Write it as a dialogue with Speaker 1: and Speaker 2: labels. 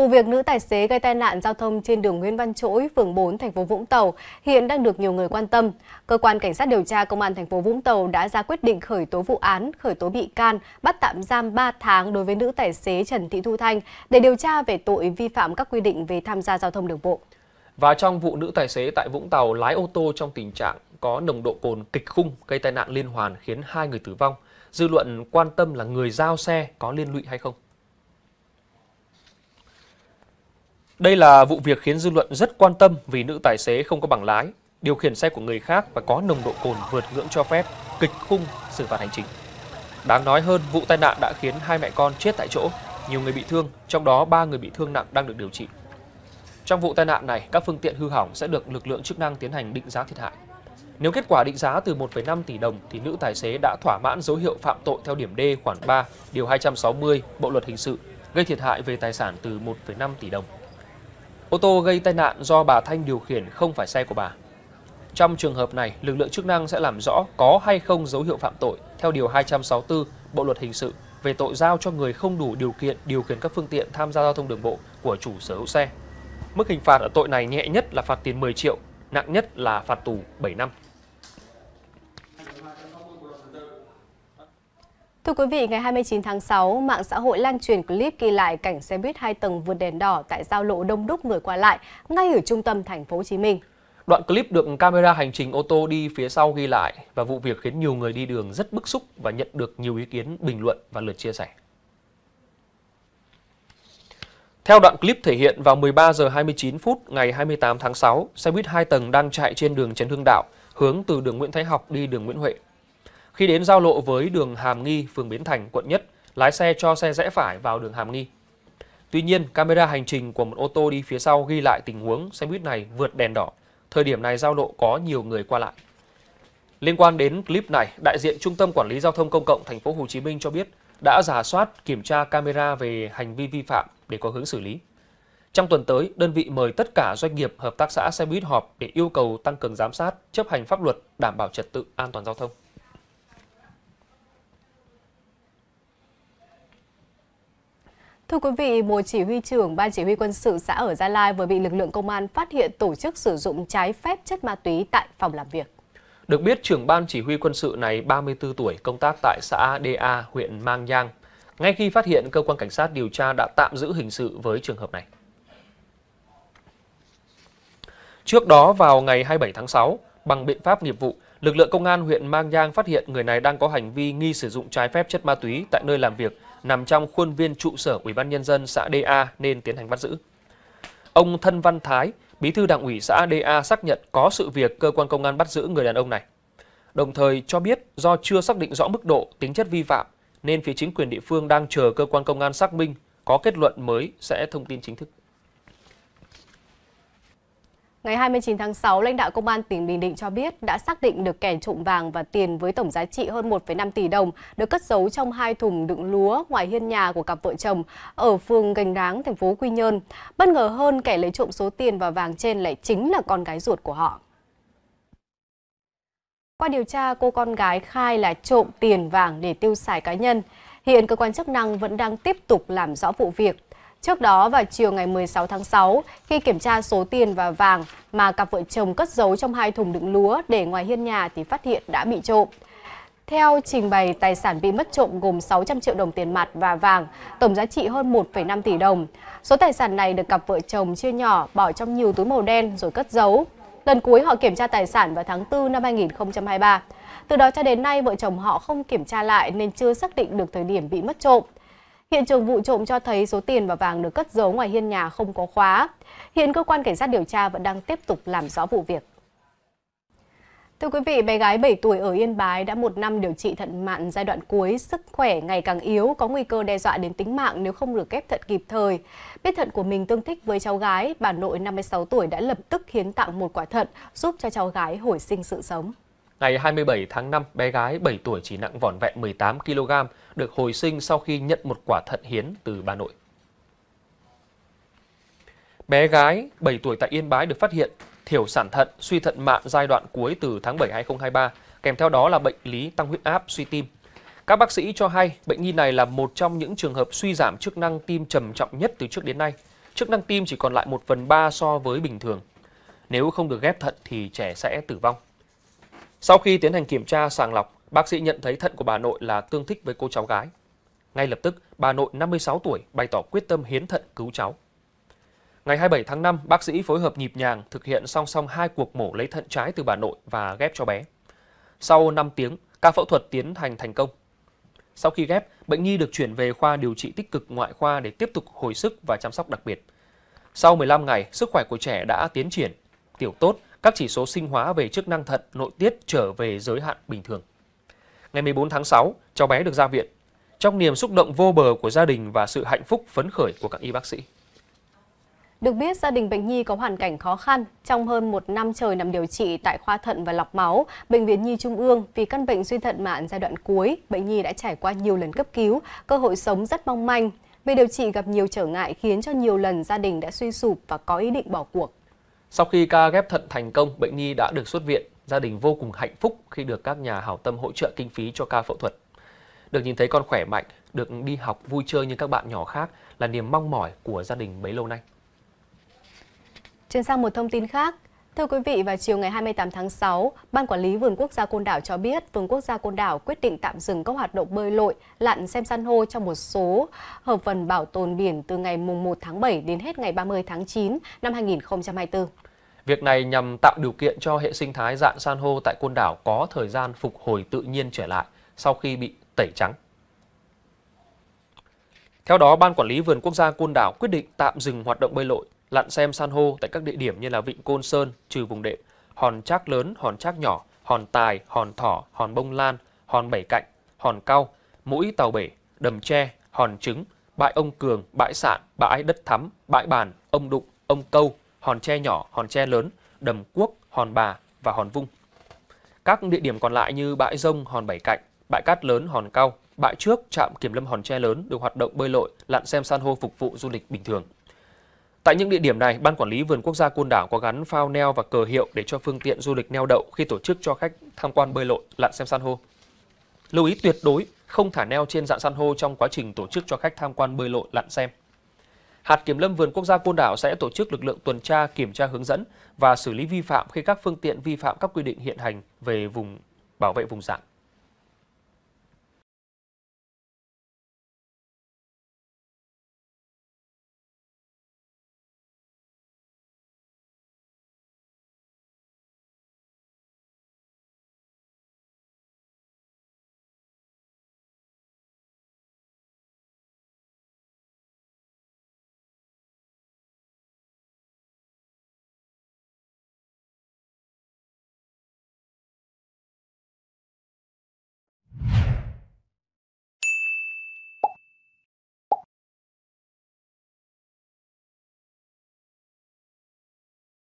Speaker 1: Vụ việc nữ tài xế gây tai nạn giao thông trên đường Nguyễn Văn Trỗi, phường 4, thành phố Vũng Tàu hiện đang được nhiều người quan tâm. Cơ quan cảnh sát điều tra công an thành phố Vũng Tàu đã ra quyết định khởi tố vụ án, khởi tố bị can, bắt tạm giam 3 tháng đối với nữ tài xế Trần Thị Thu Thanh để điều tra về tội vi phạm các quy định về tham gia giao thông đường bộ.
Speaker 2: Và trong vụ nữ tài xế tại Vũng Tàu lái ô tô trong tình trạng có nồng độ cồn kịch khung gây tai nạn liên hoàn khiến hai người tử vong, dư luận quan tâm là người giao xe có liên lụy hay không. Đây là vụ việc khiến dư luận rất quan tâm vì nữ tài xế không có bằng lái, điều khiển xe của người khác và có nồng độ cồn vượt ngưỡng cho phép, kịch khung xử phạt hành chính. Đáng nói hơn, vụ tai nạn đã khiến hai mẹ con chết tại chỗ, nhiều người bị thương, trong đó ba người bị thương nặng đang được điều trị. Trong vụ tai nạn này, các phương tiện hư hỏng sẽ được lực lượng chức năng tiến hành định giá thiệt hại. Nếu kết quả định giá từ 1,5 tỷ đồng thì nữ tài xế đã thỏa mãn dấu hiệu phạm tội theo điểm D khoản 3, điều 260 Bộ luật hình sự, gây thiệt hại về tài sản từ 1,5 tỷ đồng Ô tô gây tai nạn do bà Thanh điều khiển không phải xe của bà. Trong trường hợp này, lực lượng chức năng sẽ làm rõ có hay không dấu hiệu phạm tội theo Điều 264 Bộ Luật Hình sự về tội giao cho người không đủ điều kiện điều khiển các phương tiện tham gia giao thông đường bộ của chủ sở hữu xe. Mức hình phạt ở tội này nhẹ nhất là phạt tiền 10 triệu, nặng nhất là phạt tù 7 năm.
Speaker 1: Thưa quý vị, ngày 29 tháng 6, mạng xã hội lan truyền clip ghi lại cảnh xe buýt hai tầng vượt đèn đỏ tại giao lộ đông đúc người qua lại ngay ở trung tâm thành phố Hồ Chí Minh.
Speaker 2: Đoạn clip được camera hành trình ô tô đi phía sau ghi lại và vụ việc khiến nhiều người đi đường rất bức xúc và nhận được nhiều ý kiến bình luận và lượt chia sẻ. Theo đoạn clip thể hiện vào 13 giờ 29 phút ngày 28 tháng 6, xe buýt hai tầng đang chạy trên đường Trần Hưng Đạo hướng từ đường Nguyễn Thái Học đi đường Nguyễn Huệ khi đến giao lộ với đường Hàm Nghi, phường Bến Thành, quận Nhất, lái xe cho xe rẽ phải vào đường Hàm Nghi. Tuy nhiên, camera hành trình của một ô tô đi phía sau ghi lại tình huống xe buýt này vượt đèn đỏ. Thời điểm này giao lộ có nhiều người qua lại. Liên quan đến clip này, đại diện Trung tâm Quản lý Giao thông Công cộng Thành phố Hồ Chí Minh cho biết đã giả soát kiểm tra camera về hành vi vi phạm để có hướng xử lý. Trong tuần tới, đơn vị mời tất cả doanh nghiệp hợp tác xã xe buýt họp để yêu cầu tăng cường giám sát, chấp hành pháp luật, đảm bảo trật tự an toàn giao thông.
Speaker 1: Thưa quý vị, một chỉ huy trưởng Ban Chỉ huy quân sự xã ở Gia Lai vừa bị lực lượng công an phát hiện tổ chức sử dụng trái phép chất ma túy tại phòng làm việc.
Speaker 2: Được biết, trưởng Ban Chỉ huy quân sự này 34 tuổi, công tác tại xã DA, huyện Mang Giang. Ngay khi phát hiện, cơ quan cảnh sát điều tra đã tạm giữ hình sự với trường hợp này. Trước đó, vào ngày 27 tháng 6, bằng biện pháp nghiệp vụ, lực lượng công an huyện Mang Giang phát hiện người này đang có hành vi nghi sử dụng trái phép chất ma túy tại nơi làm việc nằm trong khuôn viên trụ sở Ủy ban Nhân dân xã DA nên tiến hành bắt giữ. Ông Thân Văn Thái, bí thư đảng ủy xã DA xác nhận có sự việc cơ quan công an bắt giữ người đàn ông này. Đồng thời cho biết do chưa xác định rõ mức độ, tính chất vi phạm nên phía chính quyền địa phương đang chờ cơ quan công an xác minh có kết luận mới sẽ thông tin chính thức.
Speaker 1: Ngày 29 tháng 6, lãnh đạo Công an tỉnh Bình Định cho biết đã xác định được kẻ trộm vàng và tiền với tổng giá trị hơn 1,5 tỷ đồng được cất giấu trong hai thùng đựng lúa ngoài hiên nhà của cặp vợ chồng ở phường Gành Ráng, thành phố Quy Nhơn. Bất ngờ hơn, kẻ lấy trộm số tiền và vàng trên lại chính là con gái ruột của họ. Qua điều tra, cô con gái khai là trộm tiền vàng để tiêu xài cá nhân. Hiện cơ quan chức năng vẫn đang tiếp tục làm rõ vụ việc Trước đó vào chiều ngày 16 tháng 6, khi kiểm tra số tiền và vàng mà cặp vợ chồng cất giấu trong hai thùng đựng lúa để ngoài hiên nhà thì phát hiện đã bị trộm. Theo trình bày, tài sản bị mất trộm gồm 600 triệu đồng tiền mặt và vàng, tổng giá trị hơn 1,5 tỷ đồng. Số tài sản này được cặp vợ chồng chia nhỏ, bỏ trong nhiều túi màu đen rồi cất giấu. Lần cuối họ kiểm tra tài sản vào tháng 4 năm 2023. Từ đó cho đến nay, vợ chồng họ không kiểm tra lại nên chưa xác định được thời điểm bị mất trộm. Hiện trường vụ trộm cho thấy số tiền và vàng được cất giấu ngoài hiên nhà không có khóa. Hiện cơ quan cảnh sát điều tra vẫn đang tiếp tục làm rõ vụ việc. Thưa quý vị, bé gái 7 tuổi ở Yên Bái đã một năm điều trị thận mạn giai đoạn cuối, sức khỏe ngày càng yếu, có nguy cơ đe dọa đến tính mạng nếu không được ghép thận kịp thời. Biết thận của mình tương thích với cháu gái, bà nội 56 tuổi đã lập tức hiến tặng một quả thận giúp cho cháu gái hồi sinh sự sống.
Speaker 2: Ngày 27 tháng 5, bé gái 7 tuổi chỉ nặng vỏn vẹn 18 kg được hồi sinh sau khi nhận một quả thận hiến từ bà nội. Bé gái 7 tuổi tại Yên Bái được phát hiện thiểu sản thận, suy thận mạn giai đoạn cuối từ tháng 7 2023, kèm theo đó là bệnh lý tăng huyết áp, suy tim. Các bác sĩ cho hay bệnh nhi này là một trong những trường hợp suy giảm chức năng tim trầm trọng nhất từ trước đến nay. Chức năng tim chỉ còn lại 1 phần 3 so với bình thường. Nếu không được ghép thận thì trẻ sẽ tử vong. Sau khi tiến hành kiểm tra sàng lọc, bác sĩ nhận thấy thận của bà nội là tương thích với cô cháu gái. Ngay lập tức, bà nội 56 tuổi bày tỏ quyết tâm hiến thận cứu cháu. Ngày 27 tháng 5, bác sĩ phối hợp nhịp nhàng thực hiện song song hai cuộc mổ lấy thận trái từ bà nội và ghép cho bé. Sau 5 tiếng, ca phẫu thuật tiến hành thành công. Sau khi ghép, bệnh nhi được chuyển về khoa điều trị tích cực ngoại khoa để tiếp tục hồi sức và chăm sóc đặc biệt. Sau 15 ngày, sức khỏe của trẻ đã tiến triển, tiểu tốt các chỉ số sinh hóa về chức năng thận, nội tiết trở về giới hạn bình thường. Ngày 14 tháng 6, cháu bé được ra viện. Trong niềm xúc động vô bờ của gia đình và sự hạnh phúc phấn khởi của các y bác sĩ.
Speaker 1: Được biết, gia đình bệnh nhi có hoàn cảnh khó khăn. Trong hơn một năm trời nằm điều trị tại khoa thận và lọc máu, Bệnh viện Nhi Trung ương vì căn bệnh suy thận mạn giai đoạn cuối, bệnh nhi đã trải qua nhiều lần cấp cứu, cơ hội sống rất mong manh. Về điều trị gặp nhiều trở ngại khiến cho nhiều lần gia đình đã suy sụp và có ý định bỏ cuộc.
Speaker 2: Sau khi ca ghép thận thành công, bệnh nhi đã được xuất viện. Gia đình vô cùng hạnh phúc khi được các nhà hảo tâm hỗ trợ kinh phí cho ca phẫu thuật. Được nhìn thấy con khỏe mạnh, được đi học vui chơi như các bạn nhỏ khác là niềm mong mỏi của gia đình bấy lâu nay.
Speaker 1: Chuyển sang một thông tin khác, Thưa quý vị, vào chiều ngày 28 tháng 6, Ban Quản lý Vườn Quốc gia Côn Đảo cho biết Vườn Quốc gia Côn Đảo quyết định tạm dừng các hoạt động bơi lội, lặn xem san hô trong một số hợp phần bảo tồn biển từ ngày 1 tháng 7 đến hết ngày 30 tháng 9 năm 2024.
Speaker 2: Việc này nhằm tạo điều kiện cho hệ sinh thái dạng san hô tại Côn Đảo có thời gian phục hồi tự nhiên trở lại sau khi bị tẩy trắng. Theo đó, Ban Quản lý Vườn Quốc gia Côn Đảo quyết định tạm dừng hoạt động bơi lội, lặn xem san hô tại các địa điểm như là vịnh Côn Sơn, trừ vùng đệm, hòn trác lớn, hòn trác nhỏ, hòn tài, hòn thỏ, hòn bông lan, hòn bảy cạnh, hòn cao, mũi tàu bể, đầm tre, hòn trứng, bãi ông cường, bãi sạn, bãi đất thắm, bãi bàn, ông đụng, ông câu, hòn tre nhỏ, hòn tre lớn, đầm quốc, hòn bà và hòn vung. Các địa điểm còn lại như bãi rông, hòn bảy cạnh, bãi cát lớn, hòn cao, bãi trước, trạm kiểm lâm hòn tre lớn được hoạt động bơi lội, lặn xem san hô phục vụ du lịch bình thường. Tại những địa điểm này, Ban Quản lý Vườn Quốc gia Côn Đảo có gắn phao neo và cờ hiệu để cho phương tiện du lịch neo đậu khi tổ chức cho khách tham quan bơi lội, lặn xem san hô. Lưu ý tuyệt đối không thả neo trên dạng san hô trong quá trình tổ chức cho khách tham quan bơi lội, lặn xem. Hạt Kiểm lâm Vườn Quốc gia Côn Đảo sẽ tổ chức lực lượng tuần tra, kiểm tra hướng dẫn và xử lý vi phạm khi các phương tiện vi phạm các quy định hiện hành về vùng bảo vệ vùng dạng.